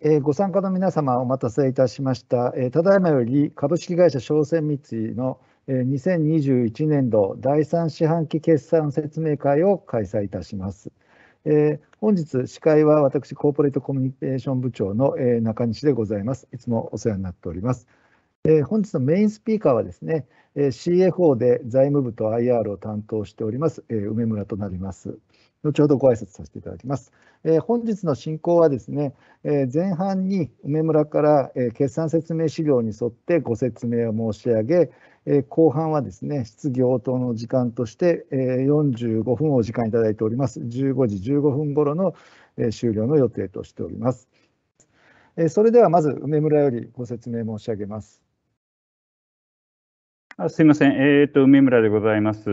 えー、ご参加の皆様お待たせいたしました。えー、ただいまより株式会社商船三井の、えー、2021年度第3四半期決算説明会を開催いたします。えー、本日司会は私コーポレートコミュニケーション部長の、えー、中西でございます。いつもお世話になっております。えー、本日のメインスピーカーはですね、えー、CFO で財務部と IR を担当しております、えー、梅村となります。後ほどご挨拶させていただきます。えー、本日の進行はですね、えー、前半に梅村から、えー、決算説明資料に沿ってご説明を申し上げ、え後半はですね、質疑応答の時間として、え45分お時間いただいております。15時15分頃の、え終了の予定としております。えそれではまず梅村よりご説明申し上げます。あすみません、えーと、梅村でございます。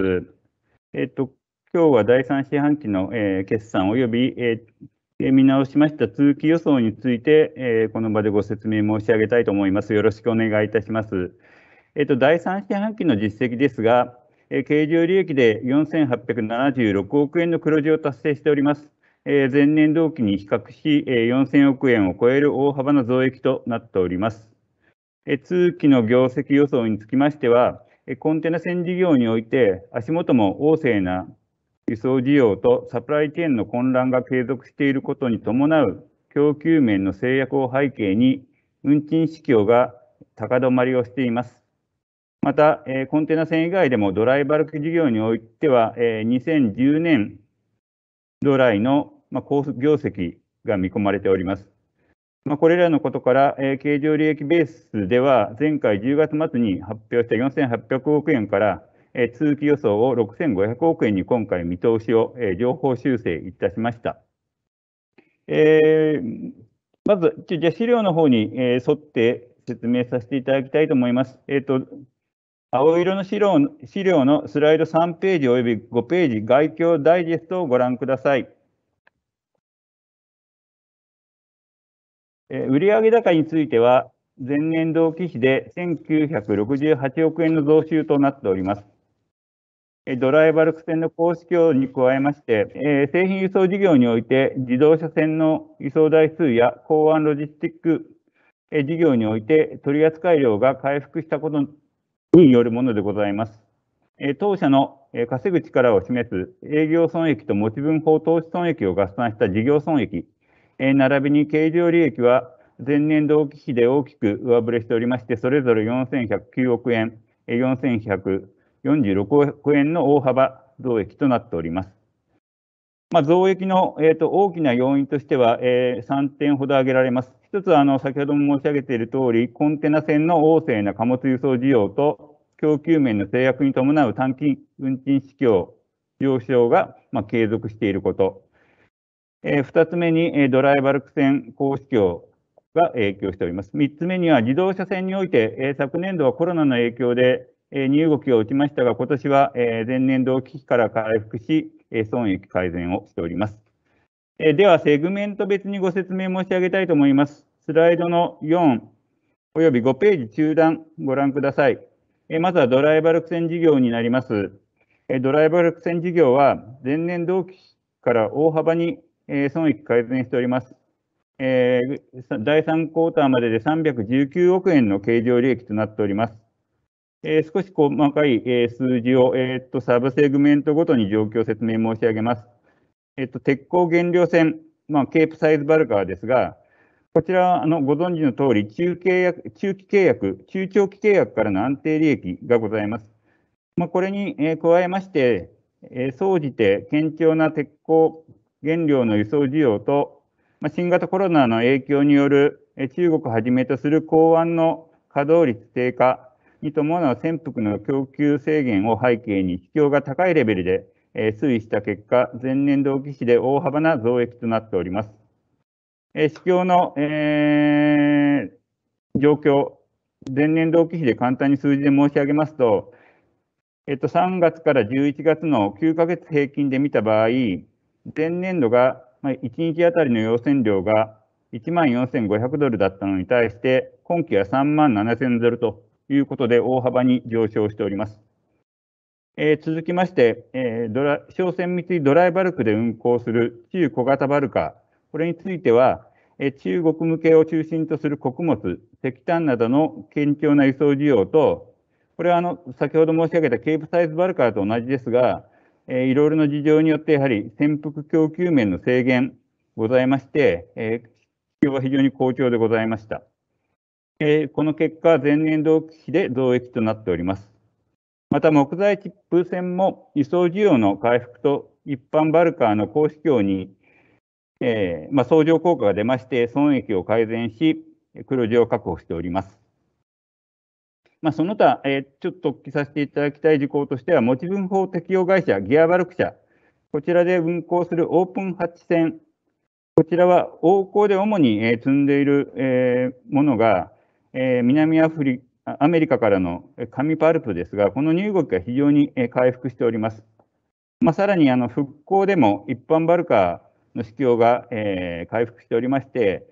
えっ、ー、と今日は第3四半期の、えー、決算及び、えー、見直しました通期予想について、えー、この場でご説明申し上げたいと思います。よろしくお願いいたします。えー、と、第3四半期の実績ですが、えー、経常利益で4876億円の黒字を達成しております。えー、前年同期に比較し、えー、4000億円を超える大幅な増益となっております。えー、通期の業績予想につきましては、コンテナ船事業において足元も旺盛な輸送需要とサプライチェーンの混乱が継続していることに伴う供給面の制約を背景に、運賃市況が高止まりをしています。また、コンテナ船以外でもドライバルク事業においては、2010年ライの高業績が見込まれております。これらのことから、経常利益ベースでは、前回10月末に発表した4800億円からえ通期予想を6500億円に今回見通しを、え情報修正いたしました。えー、まず、じゃ資料の方に、え沿って説明させていただきたいと思います。えっ、ー、と青色の資料資料のスライド3ページおよび5ページ概況ダイジェストをご覧ください。売上高については、前年同期比で1968億円の増収となっております。ドライバルク線の公式をに加えまして、製品輸送事業において自動車線の輸送台数や港湾ロジスティック事業において取扱量が回復したことによるものでございます。当社の稼ぐ力を示す営業損益と持ち分法投資損益を合算した事業損益、並びに経常利益は前年同期比で大きく上振れしておりまして、それぞれ4109億円、4100 46億円の大幅増益となっております。まあ、増益の、えー、と大きな要因としては、えー、3点ほど挙げられます。一つはあの先ほども申し上げている通り、コンテナ船の旺盛な貨物輸送需要と供給面の制約に伴う短期運賃市況上昇が、まあ、継続していること。えー、2つ目に、えー、ドライバルク船高市況が影響しております。3つ目には自動車船において、えー、昨年度はコロナの影響で値動きが落ちましたが、今年は前年同期比から回復し、損益改善をしております。では、セグメント別にご説明申し上げたいと思います。スライドの4および5ページ中段ご覧ください。まずはドライバル苦戦事業になります。ドライバル苦戦事業は前年同期から大幅に損益改善しております。第3クォーターまでで319億円の経常利益となっております。えー、少し細かい、えー、数字を、えーと、サブセグメントごとに状況を説明申し上げます。えーと、と鉄鋼原料船、まあ、ケープサイズバルカーですが、こちらはあのご存知の通り中契約、中期契約、中長期契約からの安定利益がございます。まあ、これに、えー、加えまして、えー、総じて堅調な鉄鋼原料の輸送需要と、まあ、新型コロナの影響による、えー、中国をはじめとする港湾の稼働率低下、に伴う潜伏の供給制限を背景に、必要が高いレベルで、え推移した結果、前年同期比で大幅な増益となっております。え市況の、えー、状況、前年同期比で簡単に数字で申し上げますと、えっと、3月から11月の9ヶ月平均で見た場合、前年度が1日あたりの要請量が1万4500ドルだったのに対して、今期は3万7000ドルということで大幅に上昇しております。えー、続きまして、えー、ドラ商船三井ドライバルクで運航する中小型バルカこれについては、えー、中国向けを中心とする穀物、石炭などの堅調な輸送需要と、これはあの先ほど申し上げたケープサイズバルカと同じですが、えー、いろいろな事情によってやはり潜伏供給面の制限ございまして、えー、需要は非常に好調でございました。この結果、前年同期比で増益となっております。また、木材チップ船も輸送需要の回復と一般バルカーの高式況に、えー、まあ、相乗効果が出まして、損益を改善し、黒字を確保しております。まあ、その他、えー、ちょっと突起させていただきたい事項としては、持ち分法適用会社、ギアバルク社、こちらで運行するオープンチ線、こちらは横行で主に積んでいるものが、えー、南アフリアメリカからの紙パルプですが、この入国が非常に回復しております。まあ、さらにあの復興でも一般バルカの市況が、えー、回復しておりまして、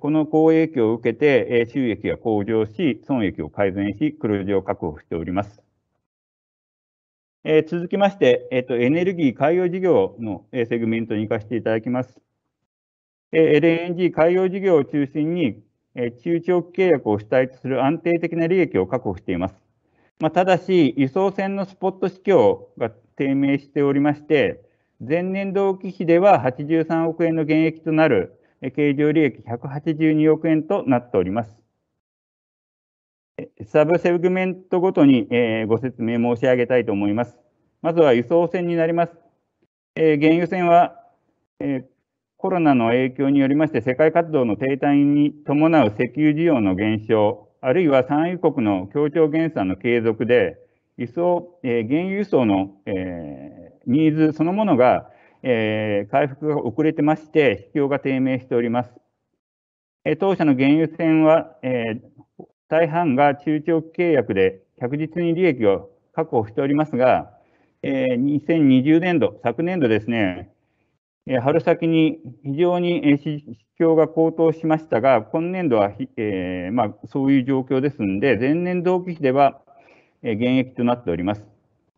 この好影響を受けて、収益が向上し、損益を改善し、黒字を確保しております。えー、続きまして、えーと、エネルギー海洋事業の、えセグメントに行かせていただきます。え LNG 海洋事業を中心に、中長期契約を主体とする安定的な利益を確保しています。まあ、ただし、輸送船のスポット市況が低迷しておりまして、前年同期比では83億円の減益となる経常利益182億円となっております。サブセグメントごとにご説明申し上げたいと思います。まずは輸送船になります。原油船はコロナの影響によりまして世界活動の停滞に伴う石油需要の減少、あるいは産油国の協調減産の継続で、輸送、えー、原油輸送の、えー、ニーズそのものが、えー、回復が遅れてまして、必要が低迷しております。え当社の原油船は、え大半が中長期契約で着実に利益を確保しておりますが、え2020年度、昨年度ですね、春先に非常に市況が高騰しましたが、今年度は、えー、まあ、そういう状況ですので、前年同期比では減益となっております。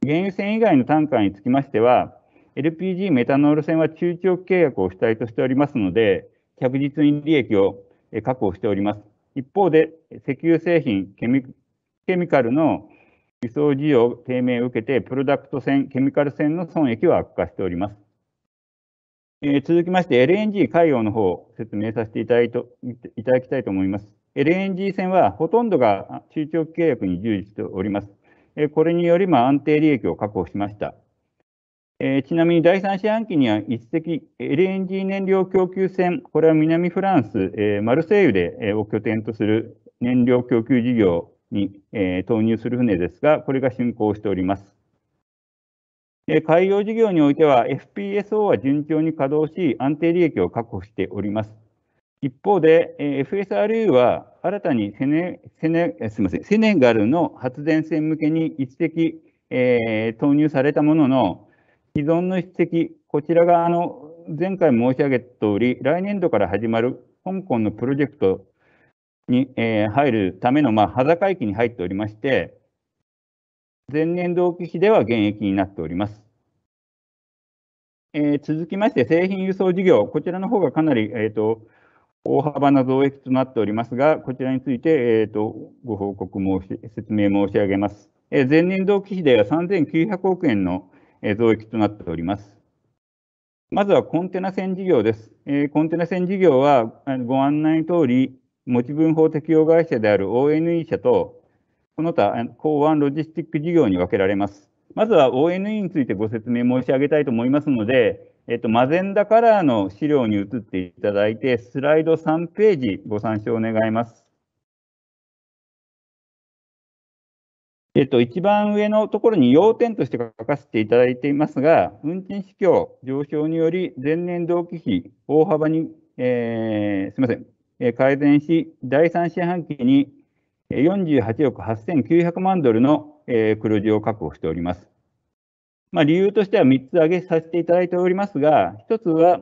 原油船以外の単価につきましては、LPG、メタノール船は中長期契約を主体としておりますので、着実に利益を確保しております。一方で、石油製品、ケミケミカルの輸送需要低迷を受けて、プロダクト船、ケミカル船の損益は悪化しております。えー、続きまして LNG 海洋の方を説明させていただいといただきたいと思います。LNG 船はほとんどが中長期契約に従事しております。えこれによりま安定利益を確保しました。えちなみに第3四半期には一隻 LNG 燃料供給船、これは南フランス、えマルセイユで、えを拠点とする燃料供給事業に、え投入する船ですが、これが進行しております。海洋事業においては FPSO は順調に稼働し、安定利益を確保しております。一方で、FSRU は新たにセネセネすみませんセネガルの発電船向けに1隻、えー、投入されたものの、既存の1隻、こちらがあの前回申し上げたとおり、来年度から始まる香港のプロジェクトに、えー、入るための、まあ、裸会期に入っておりまして、前年同期比では減益になっております。えー、続きまして、製品輸送事業、こちらの方がかなり、えーと、大幅な増益となっておりますが、こちらについて、えーと、とご報告申し、説明申し上げます。えー、前年同期比では3900億円の増益となっております。まずはコンテナ船事業です。えー、コンテナ船事業は、ご案内のとおり、持ち分法適用会社である ONE 社とこの他、港湾ロジスティック事業に分けられます。まずは ONE についてご説明申し上げたいと思いますので、えっと、マゼンダカラーの資料に移っていただいて、スライド3ページご参照願います。えっと、一番上のところに要点として書かせていただいていますが、運賃指標上昇により前年同期比大幅に、えー、すみません、え改善し、第3四半期に48億8900万ドルの黒字を確保しております。まあ、理由としては3つ挙げさせていただいておりますが、1つは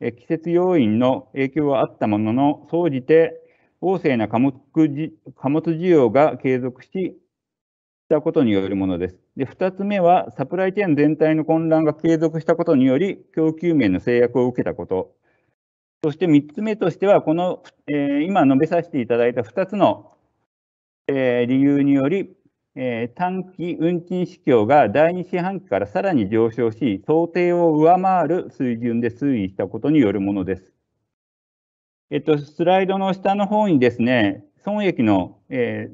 季節要因の影響はあったものの、総じて旺盛な貨物需要が継続し、したことによるものです。で、2つ目は、サプライチェーン全体の混乱が継続したことにより、供給面の制約を受けたこと。そして3つ目としては、この、えー、今述べさせていただいた2つの理由により、短期運賃市況が第2四半期からさらに上昇し、想定を上回る水準で推移したことによるものです。えっと、スライドの下の方にですね、損益の、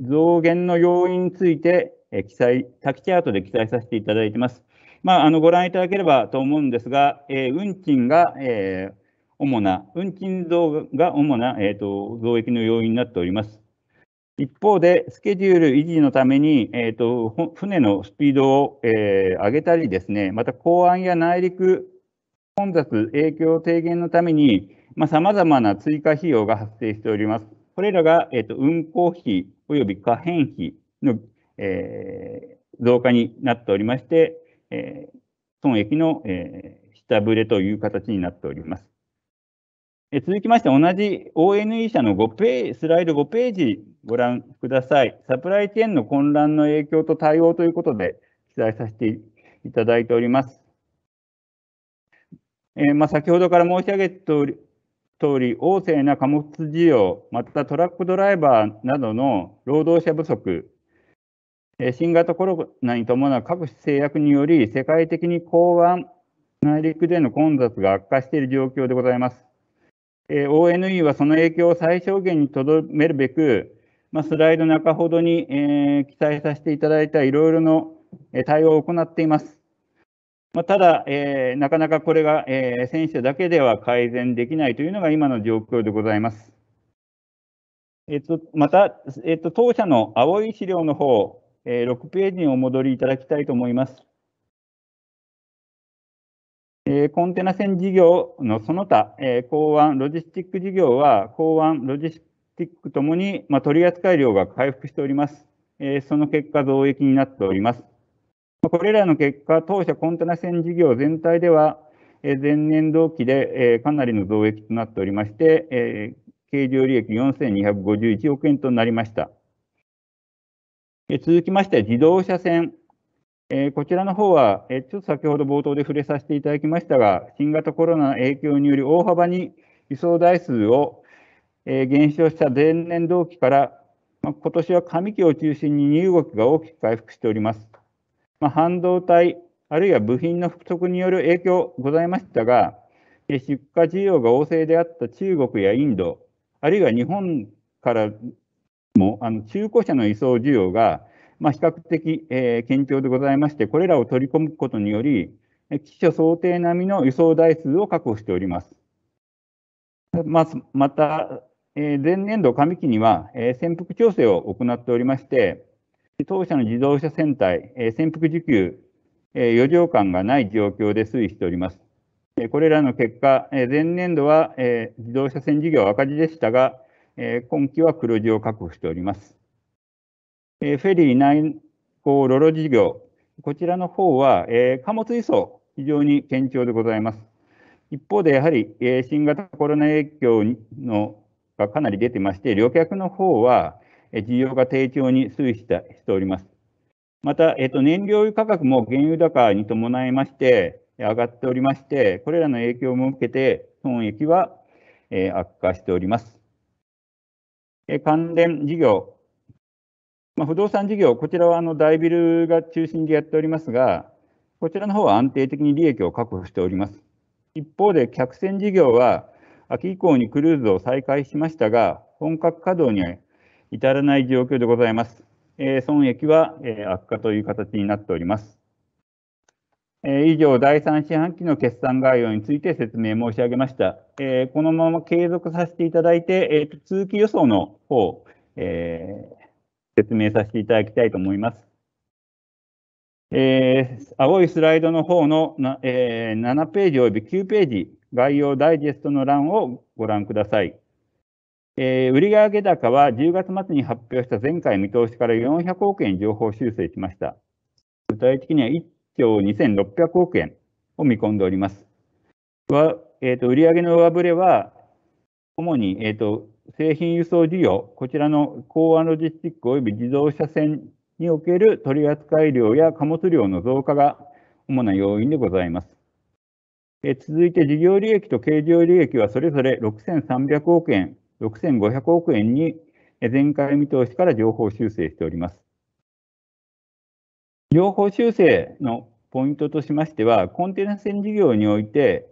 増減の要因について、え記載、先チャートで記載させていただいてます。まあ、あのご覧いただければと思うんですが、えー、運賃が、えー、主な、運賃増が主な、えーと増益の要因になっております。一方で、スケジュール維持のために、えーと、船のスピードを、えー、上げたりですね、また港湾や内陸混雑影響低減のために、さまざ、まな追加費用が発生しております。これらが、えーと、運航費及び可変費の、えー、増加になっておりまして、えー、損益の、えー、下振れという形になっております。続きまして、同じ ONE 社の5ページスライド5ページご覧ください。サプライチェーンの混乱の影響と対応ということで記載させていただいております。えー、まあ、先ほどから申し上げた通り、通り旺盛な貨物需要、またトラックドライバーなどの労働者不足、新型コロナに伴う各制約により、世界的に港湾、内陸での混雑が悪化している状況でございます。ONE はその影響を最小限にとどめるべく、まあ、スライド中ほどに、え記載させていただいたいろいろの対応を行っています。まあ、ただ、えなかなかこれが、え選手だけでは改善できないというのが今の状況でございます。えっと、また、えっと、当社の青い資料の方、え6ページにお戻りいただきたいと思います。えコンテナ船事業のその他、え港湾ロジスティック事業は、港湾ロジスティックともに、まあ、取扱量が回復しております。えー、その結果、増益になっております。これらの結果、当社コンテナ船事業全体では、えー、前年同期で、えー、かなりの増益となっておりまして、えー、経常利益4251億円となりました。えー、続きまして、自動車船。えー、こちらの方は、えー、ちょっと先ほど冒頭で触れさせていただきましたが、新型コロナの影響により大幅に輸送台数をえー、減少した前年同期から、まあ、今年は上期を中心に荷動きが大きく回復しております。まあ、半導体、あるいは部品の不足による影響ございましたが、出荷需要が旺盛であった中国やインド、あるいは日本からもあの中古車の輸送需要が、まあ、比較的、えー、堅調でございまして、これらを取り込むことにより、基礎想定並みの輸送台数を確保しております。ままた、え前年度上期には、え潜伏調整を行っておりまして、当社の自動車船体、え潜伏需給、え余剰感がない状況で推移しております。えこれらの結果、え前年度は、え自動車船事業赤字でしたが、え今期は黒字を確保しております。えフェリー内航ロロ事業、こちらの方は、え貨物輸送、非常に堅調でございます。一方で、やはり、え新型コロナ影響のがかなり出てまして、旅客の方は需要が低調に推移しております。また、えっと、燃料価格も原油高に伴いまして、上がっておりまして、これらの影響も受けて、損益は悪化しております。関連事業、まあ、不動産事業、こちらはあの大ビルが中心でやっておりますが、こちらの方は安定的に利益を確保しております。一方で、客船事業は、秋以降にクルーズを再開しましたが、本格稼働には至らない状況でございます。えー、損益は、えー、悪化という形になっております。えー、以上、第3四半期の決算概要について説明申し上げました。えー、このまま継続させていただいて、えー、通期予想の方、えー、説明させていただきたいと思います。えー、青いスライドの方のな、えー、7ページおよび9ページ、概要ダイジェストの欄をご覧ください。えー、売上げ高は10月末に発表した前回見通しから400億円上方修正しました。具体的には1兆2600億円を見込んでおります。はえーと、売上の上振れは、主に、えーと、製品輸送事業、こちらの港湾ロジスティック及び自動車線における取扱量や貨物量の増加が主な要因でございます。え続いて事業利益と経常利益はそれぞれ6300億円、6500億円に前回見通しから情報修正しております。情報修正のポイントとしましては、コンテナ船事業において、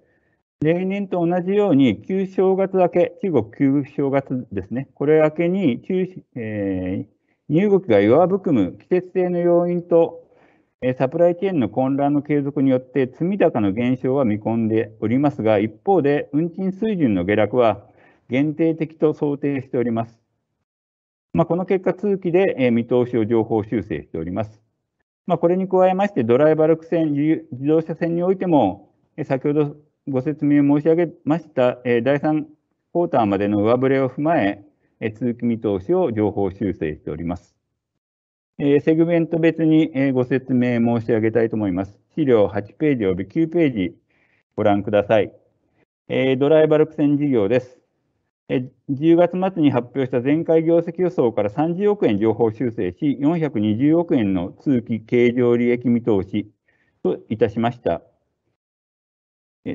例年と同じように旧正月明け、中国旧正月ですね、これ明けに中、えー、身動きが弱含む季節性の要因とサプライチェーンの混乱の継続によって積み高の減少は見込んでおりますが、一方で運賃水準の下落は限定的と想定しております。まあ、この結果、通期で見通しを情報修正しております。まあ、これに加えまして、ドライバルク線、自動車線においても、先ほどご説明申し上げました、第3クォーターまでの上振れを踏まえ、続き見通しを情報修正しております。セグメント別にご説明申し上げたいと思います。資料8ページ及び9ページご覧ください。ドライバルク戦事業です。10月末に発表した前回業績予想から30億円情報修正し、420億円の通期経常利益見通しといたしました。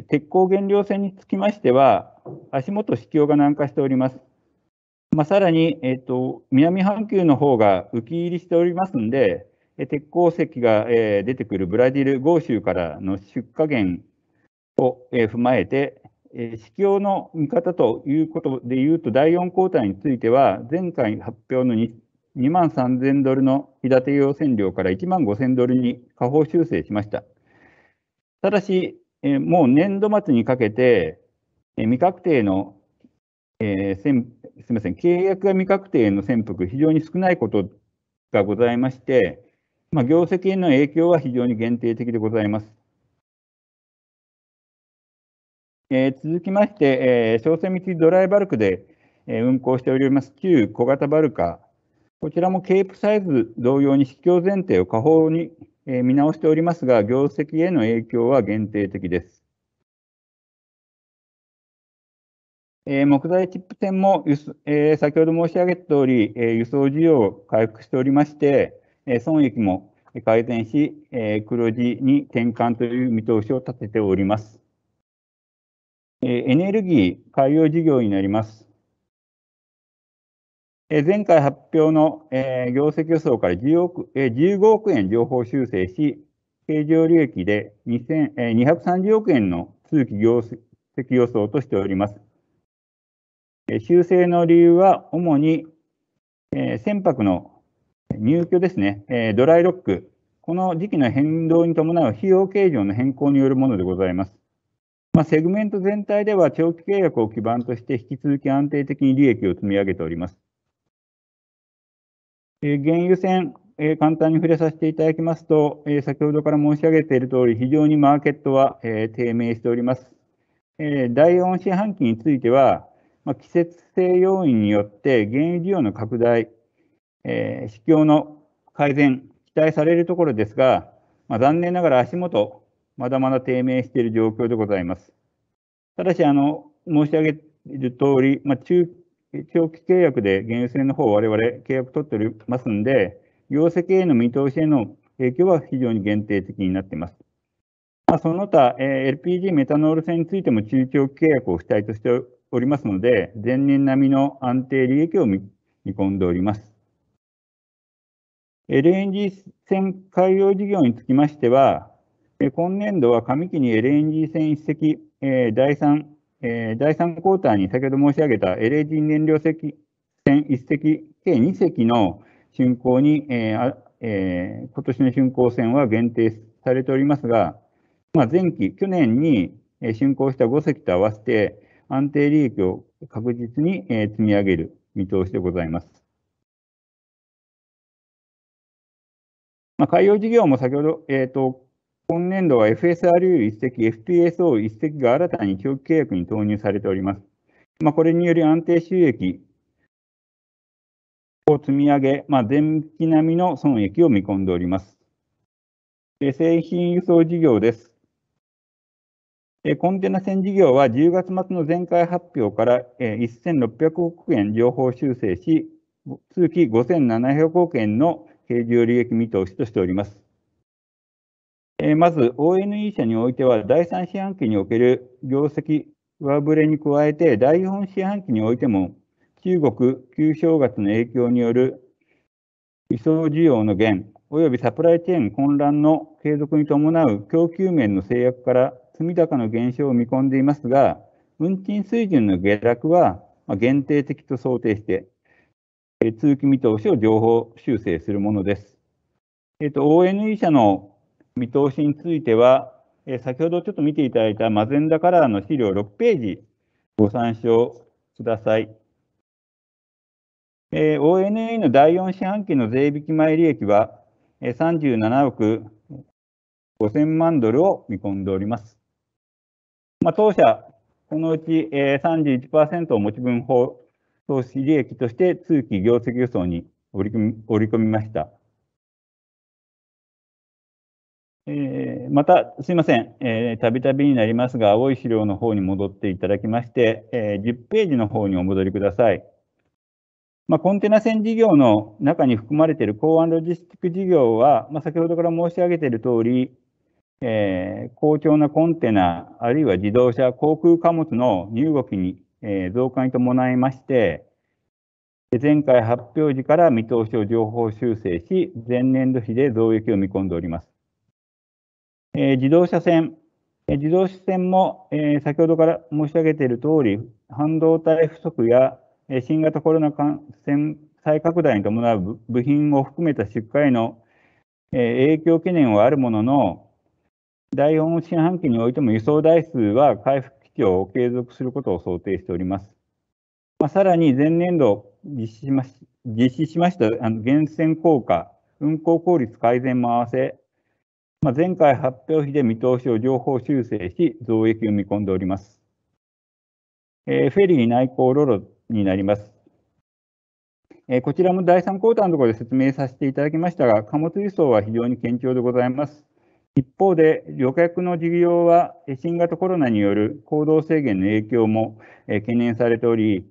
鉄鋼原料船につきましては、足元市況が軟化しております。まあ、さらに、えっ、ー、と、南半球の方が浮き入りしておりますんで、鉄鉱石が、えー、出てくるブラジル豪州からの出荷源を、えー、踏まえて、えー、市況の見方ということでいうと、第4交代については、前回発表の2万3000ドルの日立用線量から1万5000ドルに下方修正しました。ただし、えー、もう年度末にかけて、えー、未確定の、えー、すみません、契約が未確定の潜伏、非常に少ないことがございまして、まあ、業績への影響は非常に限定的でございます。えー、続きまして、えー、商船三井ドライバルクで、えー、運航しております旧小型バルカ、こちらもケープサイズ同様に市況前提を下方に、えー、見直しておりますが、業績への影響は限定的です。えー、木材チップ店も、えー、先ほど申し上げたとおり、えー、輸送需要を回復しておりまして、え損益も改善し、え黒字に転換という見通しを立てております。えエネルギー海洋事業になります。え前回発表の、え業績予想から10億、え15億円情報修正し、経常利益で2000、え230億円の通期業績予想としております。修正の理由は主に、えー、船舶の入居ですね、えー、ドライロック、この時期の変動に伴う費用計上の変更によるものでございます。まあ、セグメント全体では長期契約を基盤として引き続き安定的に利益を積み上げております。えー、原油船、え簡単に触れさせていただきますと、え先ほどから申し上げているとおり、非常にマーケットは、え低迷しております。え第4四半期については、まあ、季節性要因によって原油需要の拡大、えー、市況の改善、期待されるところですが、まあ、残念ながら足元、まだまだ低迷している状況でございます。ただし、あの申し上げる通り、まあ、中長期契約で原油戦の方、我々契約取っておりますんで、業績への見通しへの影響は非常に限定的になっています。まあ、その他、え LPG、メタノール戦についても中長期契約を主体としておりますので、前年並みの安定利益を見込んでおります。LNG 船海洋事業につきましては、今年度は上期に LNG 船1隻、第3、第3クォーターに先ほど申し上げた LNG 燃料船1隻、計2隻の竣工に、え今年の竣工船は限定されておりますが、ま前期、去年に竣工した5隻と合わせて、安定利益を確実に積み上げる見通しでございます。まあ、海洋事業も先ほど、えーと、今年度は FSRU1 隻、FPSO1 隻が新たに長期契約に投入されております。まあ、これにより安定収益を積み上げ、まあ、前期並みの損益を見込んでおります。製品輸送事業です。コンテナ船事業は10月末の前回発表から1600億円上方修正し、通期5700億円の経常利益見通しとしております。まず、ONE 社においては、第3四半期における業績上振れに加えて、第4四半期においても、中国旧正月の影響による輸送需要の減、およびサプライチェーン混乱の継続に伴う供給面の制約から積高の減少を見込んでいますが、運賃水準の下落は限定的と想定して、通期見通しを情報修正するものです。えっと、ONE 社の見通しについては、先ほどちょっと見ていただいたマゼンダカラーの資料6ページ、ご参照ください。えー、ONE の第4四半期の税引き前利益は、37億5000万ドルを見込んでおります。まあ、当社、このうち、えー、31%を持ち分法投資利益として通期業績予想に織り込み織り込みました。えー、また、すみません、たびたびになりますが、青い資料の方に戻っていただきまして、えー、10ページの方にお戻りください。まあ、コンテナ船事業の中に含まれている港湾ロジスティック事業は、まあ、先ほどから申し上げている通り、えー、好調なコンテナ、あるいは自動車、航空貨物の入国に、えー、増加に伴いまして、前回発表時から見通しを情報修正し、前年度比で増益を見込んでおります。えー、自動車線、え自動車線も、え先ほどから申し上げている通り、半導体不足や、え新型コロナ感染再拡大に伴う部品を含めた出荷への、え影響懸念はあるものの、第4四半期においても輸送台数は回復基調を継続することを想定しております。まあ、さらに前年度実施しまし実施しましたあの源泉効果、運行効率改善も合わせ、まあ、前回発表比で見通しを情報修正し、増益を見込んでおります。えー、フェリー内航ロロになります。えー、こちらも第3クォーターのところで説明させていただきましたが、貨物輸送は非常に堅調でございます。一方で、旅客の事業は新型コロナによる行動制限の影響も懸念されており、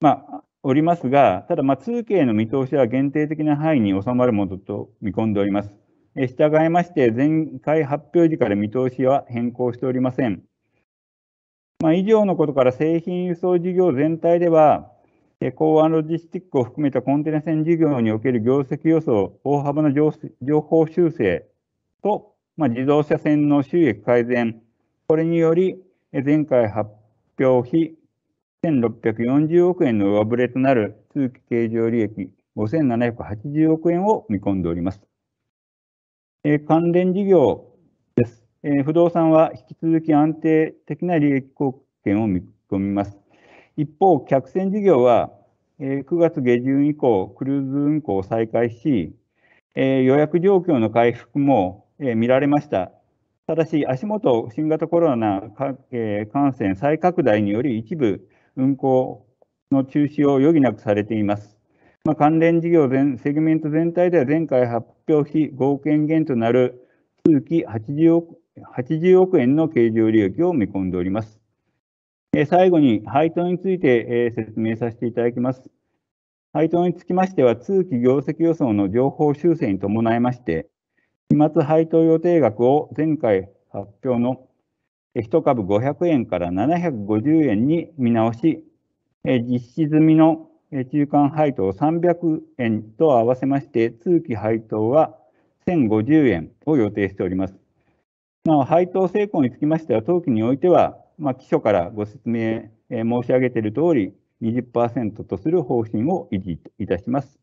まあ、おりますが、ただ、まあ、通勤の見通しは限定的な範囲に収まるものと見込んでおります。従いまして、前回発表時から見通しは変更しておりません。まあ、以上のことから製品輸送事業全体では、港湾ロジスティックを含めたコンテナ船事業における業績予想、大幅な情報修正と、まあ、自動車船の収益改善、これにより、前回発表比1640億円の上振れとなる通期計上利益5780億円を見込んでおります。え関連事業です、え不動産は引き続き安定的な利益貢献を見込みます。一方、客船事業は、えー、9月下旬以降、クルーズ運航を再開し、えー、予約状況の回復も、えー、見られました。ただし、足元、新型コロナか、えー、感染再拡大により、一部運航の中止を余儀なくされています。まあ、関連事業全、セグメント全体では前回発表し、合計減となる通期80億 ,80 億円の経常利益を見込んでおります。最後に配当について説明させていただきます。配当につきましては、通期業績予想の情報修正に伴いまして、期末配当予定額を前回発表の1株500円から750円に見直し、実施済みの中間配当300円と合わせまして、通期配当は1050円を予定しております。なお、配当成功につきましては、当期においては、まあ、基礎からご説明、え申し上げている通り、20%とする方針を維持いたします。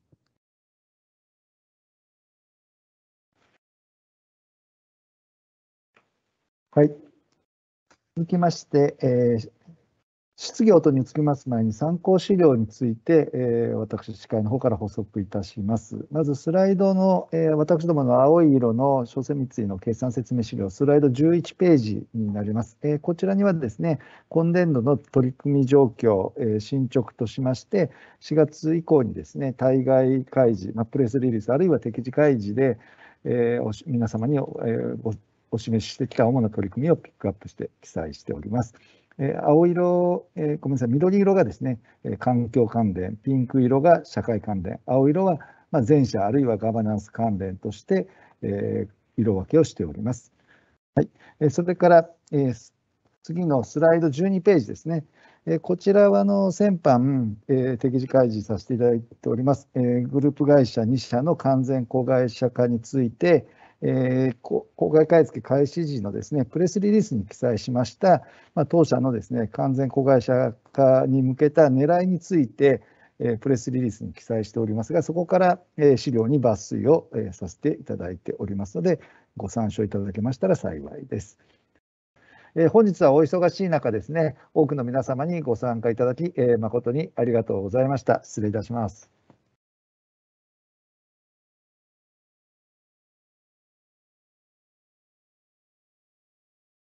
はい。続きまして、えー、質疑応答に移ります前に参考資料について、えー、私、司会の方から補足いたします。まずスライドの、えー、私どもの青い色の小生三井の計算説明資料、スライド11ページになります。えー、こちらにはですね、今年度の取り組み状況、え進捗としまして、4月以降にですね、対外開示、まあ、プレスリリース、あるいは適時開示で、え皆様におえー、えお示ししてきた主な取り組みをピックアップして記載しております。え青色、えごめんなさい、緑色がですね、え環境関連、ピンク色が社会関連、青色は、ま前者あるいはガバナンス関連として、え色分けをしております。はい、えそれから、え次のスライド12ページですね。えこちらはあの先般、え適時開示させていただいております、えグループ会社2社の完全子会社化について、え公開買付開始時のですねプレスリリースに記載しました、まあ、当社のですね完全子会社化に向けた狙いについて、えプレスリリースに記載しておりますが、そこから、え資料に抜粋を、えさせていただいておりますので、ご参照いただけましたら幸いです。え本日はお忙しい中ですね、多くの皆様にご参加いただき、え誠にありがとうございました。失礼いたします。